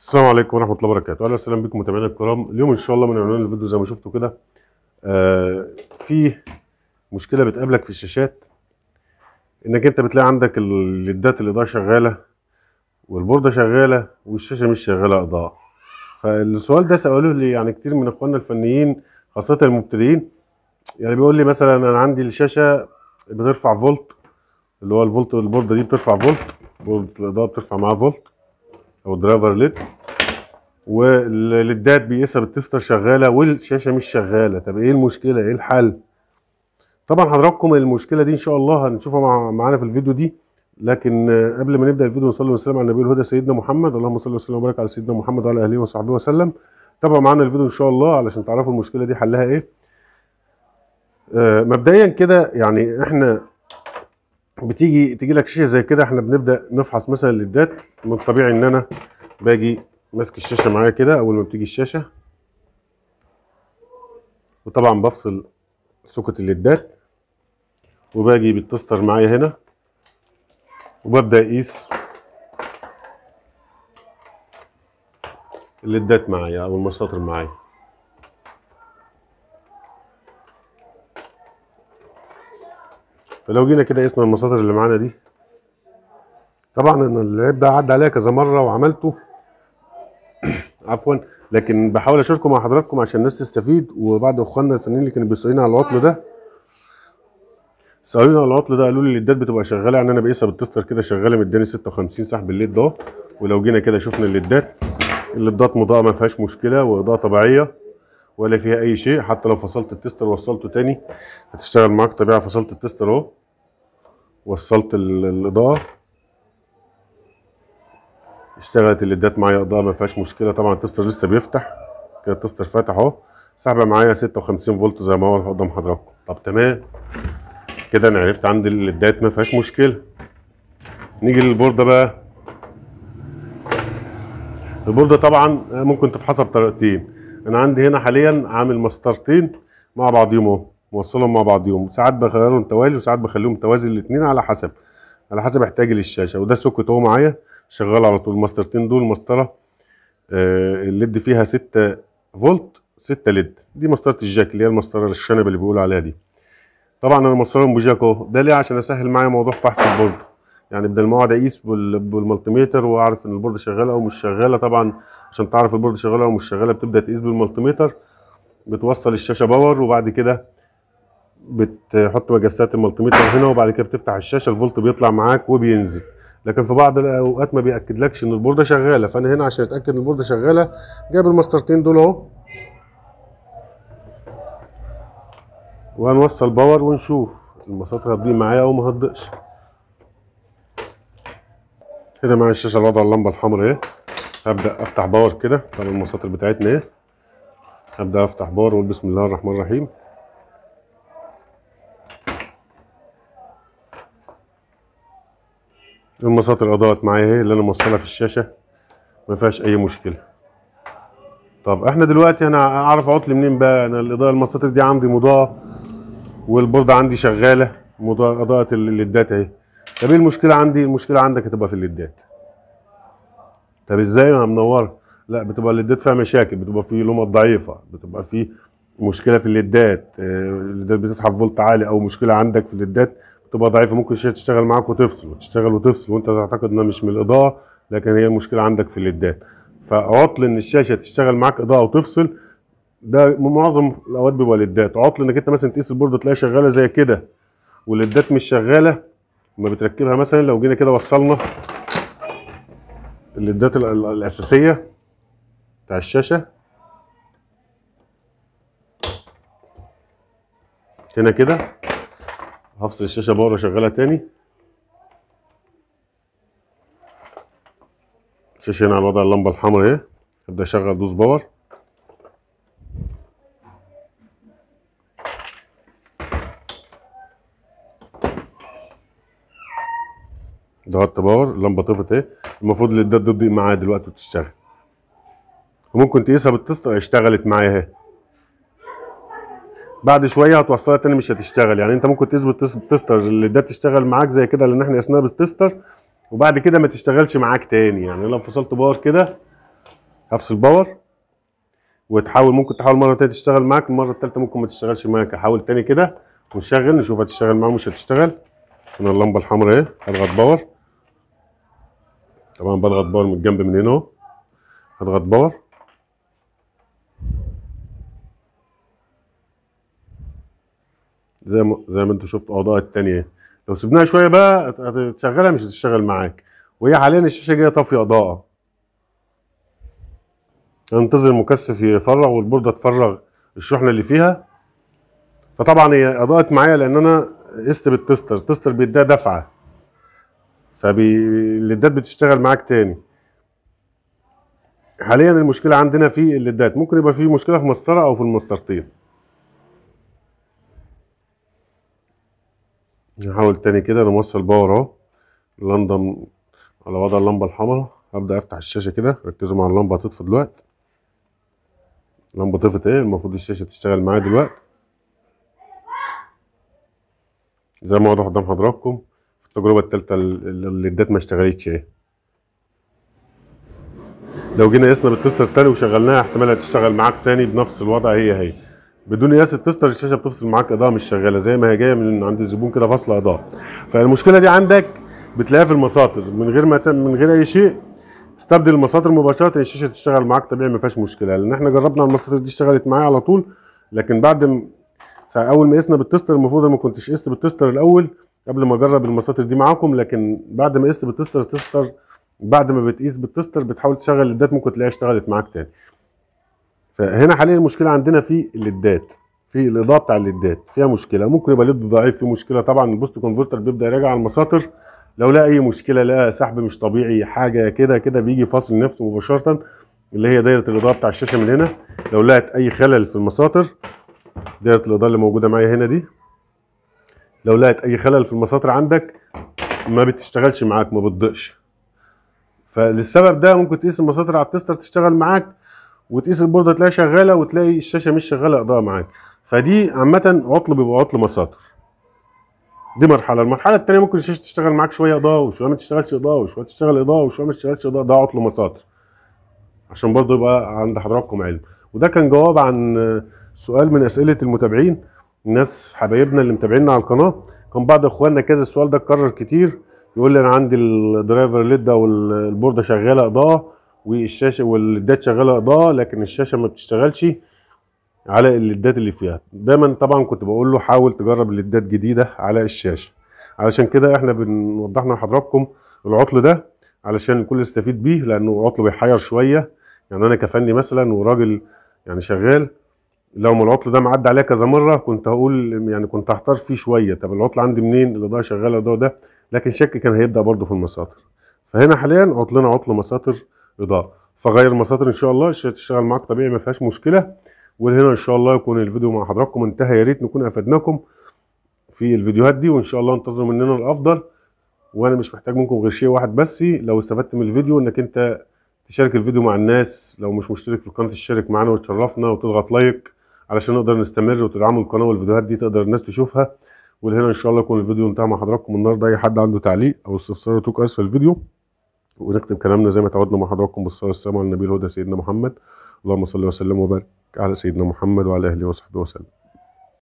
السلام عليكم ورحمه الله وبركاته اهلا وسهلا بكم متابعينا الكرام اليوم ان شاء الله من عنوان الفيديو زي ما شفتوا كده آه في مشكله بتقابلك في الشاشات انك انت بتلاقي عندك الليدات الاضاءه شغاله والبورده شغاله والشاشه مش شغاله اضاءه فالسؤال ده سالوه لي يعني كتير من اخواننا الفنيين خاصه المبتدئين يعني بيقول لي مثلا انا عندي الشاشه بترفع فولت اللي هو الفولت البورده دي بترفع فولت بورده الاضاءه بترفع معاها فولت او درايفر ليد والليدات بيقيسها بالتستر شغاله والشاشه مش شغاله طب ايه المشكله ايه الحل طبعا حضراتكم المشكله دي ان شاء الله هنشوفها مع معانا في الفيديو دي لكن قبل ما نبدا الفيديو نصلي وسلم على النبي الهدى سيدنا محمد اللهم صل وسلم وبارك على سيدنا محمد وعلى اله وصحبه وسلم تابعوا معانا الفيديو ان شاء الله علشان تعرفوا المشكله دي حلها ايه آه، مبدئيا كده يعني احنا بتيجي تيجي لك شاشه زي كده احنا بنبدا نفحص مثلا الليدات من الطبيعي ان انا باجي ماسك الشاشه معايا كده اول ما بتيجي الشاشه وطبعا بفصل سكه الليدات وباجي بالتستر معايا هنا وببدا اقيس الليدات معايا او المساطر معايا فلو جينا كده قسنا المساطر اللي معانا دي طبعا انا اللعيب ده عدى عليا كذا مره وعملته عفوا لكن بحاول اشاركه مع حضراتكم عشان الناس تستفيد وبعض اخواننا الفنانين اللي كانوا بيسالوني على العطل ده سالوني على العطل ده قالوا لي الليدات بتبقى شغاله يعني انا بقيسها بالتستر كده شغاله مداني 56 سحب الليد ده ولو جينا كده شفنا الليدات الليدات مضاءه ما فيهاش مشكله واضاءه طبيعيه ولا فيها اي شيء حتى لو فصلت التستر ووصلته تاني هتشتغل معاك طبيعي فصلت التستر اهو وصلت الاضاءه اشتغلت الليدات معايا اضاءه ما فيهاش مشكله طبعا التستر لسه بيفتح كده التستر فاتح اهو سحبه معايا 56 فولت زي ما هو قدام حضراتكم طب تمام كده انا عرفت عندي الليدات ما فيهاش مشكله نيجي للبورده بقى البورده طبعا ممكن تفحصها بطريقتين انا عندي هنا حاليا عامل مسطرتين مع بعضهم اهو موصلهم مع بعضهم ساعات بغيرهم توالي وساعات بخليهم توازي الاثنين على حسب على حسب احتياجي للشاشه وده سوكت اهو معايا شغال على طول المسطرتين دول مسطره آه، الليد فيها 6 فولت 6 ليد دي مسطره الجاك اللي هي المسطره الشنب اللي بيقولوا عليها دي طبعا انا موصلهم بجاك اهو ده ليه عشان اسهل معايا موضوع فحص البورد يعني بدل ما اقعد اقيس بالمالتيميتر واعرف ان البورد شغاله او مش شغاله طبعا عشان تعرف البورد شغاله ولا مش شغاله بتبدا تقيس بالملتيميتر بتوصل الشاشه باور وبعد كده بتحط مجسات الملتيميتر هنا وبعد كده بتفتح الشاشه الفولت بيطلع معاك وبينزل لكن في بعض الاوقات ما بياكدلكش ان البورده شغاله فانا هنا عشان اتاكد ان البورده شغاله جايب المسطرتين دول اهو وهنوصل باور ونشوف المساطر هتضيق معايا او ما هتضيقش كده معايا الشاشه الوضع اللمبه الحمراء اهي هبدا افتح باور كده طبعا المساطر بتاعتنا ايه هبدا افتح باور واقول بسم الله الرحمن الرحيم المساطر اضاءت معايا اهي اللي انا موصلها في الشاشه ما فيهاش اي مشكله طب احنا دلوقتي انا اعرف عطل منين بقى انا الاضاءه المساطر دي عندي مضاءه والبورده عندي شغاله مضاءه اضاءه الليدات اهي طب ايه المشكله عندي المشكله عندك هتبقى في الليدات طب ازاي ما منور لا بتبقى الليدات فيها مشاكل بتبقى في لمبه ضعيفه بتبقى في مشكله في الليدات الليدات آه، بتسحب فولت عالي او مشكله عندك في الليدات بتبقى ضعيفه ممكن الشاشه تشتغل معاك وتفصل وتشتغل وتفصل وانت تعتقد انها مش من الاضاءه لكن هي المشكله عندك في الليدات فعطل ان الشاشه تشتغل معاك اضاءه وتفصل ده معظم الاوقات بيبقى ليدات عطل انك انت مثلا تقيس البورده تلاقيها شغاله زي كده والليدات مش شغاله لما بتركبها مثلا لو جينا كده وصلنا الليدات الاساسيه بتاع الشاشه هنا كده هفصل الشاشه بره شغاله تاني الشاشه هنا على وضع اللمبه الحمراء اهي هبدا اشغل دوس باور ضغطت باور اللمبه طفت اهي المفروض اللي ده تضيء معايا دلوقتي وتشتغل وممكن تقيسها بالتست اشتغلت معايا اهي بعد شويه هتوصلها تاني مش هتشتغل يعني انت ممكن تقيس بالتستر اللي ده تشتغل معاك زي كده لان احنا قسناها بالتستر وبعد كده ما تشتغلش معاك تاني يعني لو فصلت باور كده هفصل باور وتحاول ممكن تحاول مره تانية تشتغل معاك المره التالتة ممكن ما تشتغلش معاك احاول تاني كده ونشغل نشوف هتشتغل معاه مش هتشتغل هنا اللمبه الحمراء اهي هضغط باور طبعا بضغط باور من الجنب من هنا اهو هضغط باور زي ما زي ما انتوا شفتوا اوضاع الثانيه لو سبناها شويه بقى هتشغلها مش هتشتغل معاك وهي حاليا الشاشه جايه طافيه اضاءه هننتظر المكثف يفرغ والبورده تفرغ الشحنه اللي فيها فطبعا هي اضاءت معايا لان انا قست بالتستر التستر بيديها دفعه فالليدات بتشتغل معاك تاني حاليا المشكله عندنا في الليدات ممكن يبقى في مشكله في مسطره او في المسطرتين نحاول تاني كده نوصل باور اهو لندن على وضع اللمبه الحمراء هبدا افتح الشاشه كده ركزوا مع اللمبه هتطفي دلوقتي اللمبه طفت ايه المفروض الشاشه تشتغل معايا دلوقتي زي ما واضح قدام حضراتكم التجربه الثالثه اللي ادت ما اشتغلتش ايه لو جينا قسنا بالتستر الثاني وشغلناها احتمال هتشتغل معاك ثاني بنفس الوضع هي هي بدون قياس التستر الشاشه بتفصل معاك اضاءه مش شغاله زي ما هي جايه من عند الزبون كده فاصله اضاءه فالمشكله دي عندك بتلاقيها في المساطر من غير ما من غير اي شيء استبدل المساطر مباشره الشاشه تشتغل معاك طبيعي ما فيهاش مشكله لان احنا جربنا المساطر دي اشتغلت معايا على طول لكن بعد اول ما قسنا بالتستر المفروض انا ما كنتش قست بالتستر الاول قبل ما اجرب المساطر دي معاكم لكن بعد ما قست بالتستر تستر بعد ما بتقيس بالتستر بتحاول تشغل الليدات ممكن تلاقيها اشتغلت معاك تاني فهنا حاليا المشكله عندنا في الليدات في الاضاءه بتاع الليدات فيها مشكله ممكن يبقى الليد ضعيف في مشكله طبعا البوست كونفرتر بيبدا يراجع على المساطر لو لقى اي مشكله لقى سحب مش طبيعي حاجه كده كده بيجي فاصل نفسه مباشره اللي هي دايره الاضاءه بتاع الشاشه من هنا لو لقت اي خلل في المساطر دايره الاضاءه اللي موجوده معايا هنا دي لو لقت اي خلل في المساطر عندك ما بتشتغلش معاك ما بتضيقش فللسبب ده ممكن تقيس المساطر على التستر تشتغل معاك وتقيس البورده تلاقيها شغاله وتلاقي الشاشه مش شغاله اضاءه معاك فدي عامه عطل بيبقى عطل مساطر دي مرحله المرحله الثانيه ممكن الشاشه تشتغل معاك شويه اضاءه وشويه ما تشتغلش اضاءه وشويه تشتغل اضاءه وشويه ما تشتغلش اضاءه ده عطل مساطر عشان برضه يبقى عند حضراتكم علم وده كان جواب عن سؤال من اسئله المتابعين الناس حبايبنا اللي متابعينا على القناه كان بعض اخواننا كذا السؤال ده اتكرر كتير يقول لي انا عندي الدرايفر ليد ده والبورده شغاله اضاءه والشاشه والليدات شغاله اضاءه لكن الشاشه ما بتشتغلش على الليدات اللي فيها دايما طبعا كنت بقول له حاول تجرب الليدات جديده على الشاشه علشان كده احنا بنوضح لحضراتكم العطل ده علشان الكل يستفيد بيه لانه عطل بيحير شويه يعني انا كفني مثلا وراجل يعني شغال لو ما العطل ده معدي عليا كذا مره كنت هقول يعني كنت هحتار فيه شويه طب العطل عندي منين الاضاءه شغاله ده وده لكن شك كان هيبدا برده في المساطر فهنا حاليا عطلنا عطل مساطر اضاءه فغير مساطر ان شاء الله تشتغل معاك طبيعي ما فيهاش مشكله وهنا ان شاء الله يكون الفيديو مع حضراتكم انتهى يا ريت نكون افدناكم في الفيديوهات دي وان شاء الله انتظروا مننا الافضل وانا مش محتاج منكم غير شيء واحد بس لو استفدت من الفيديو انك انت تشارك الفيديو مع الناس لو مش مشترك في القناه تشارك معانا وتشرفنا وتضغط لايك علشان نقدر نستمر وتدعموا القناه والفيديوهات دي تقدر الناس تشوفها ولهنا ان شاء الله يكون الفيديو انتهى مع حضراتكم النهارده اي حد عنده تعليق او استفسار يترك اسفل الفيديو ونختم كلامنا زي ما تعودنا مع حضراتكم بالصلاه والسلام على النبي الهدى سيدنا محمد اللهم صل وسلم وبارك على سيدنا محمد وعلى اله وصحبه وسلم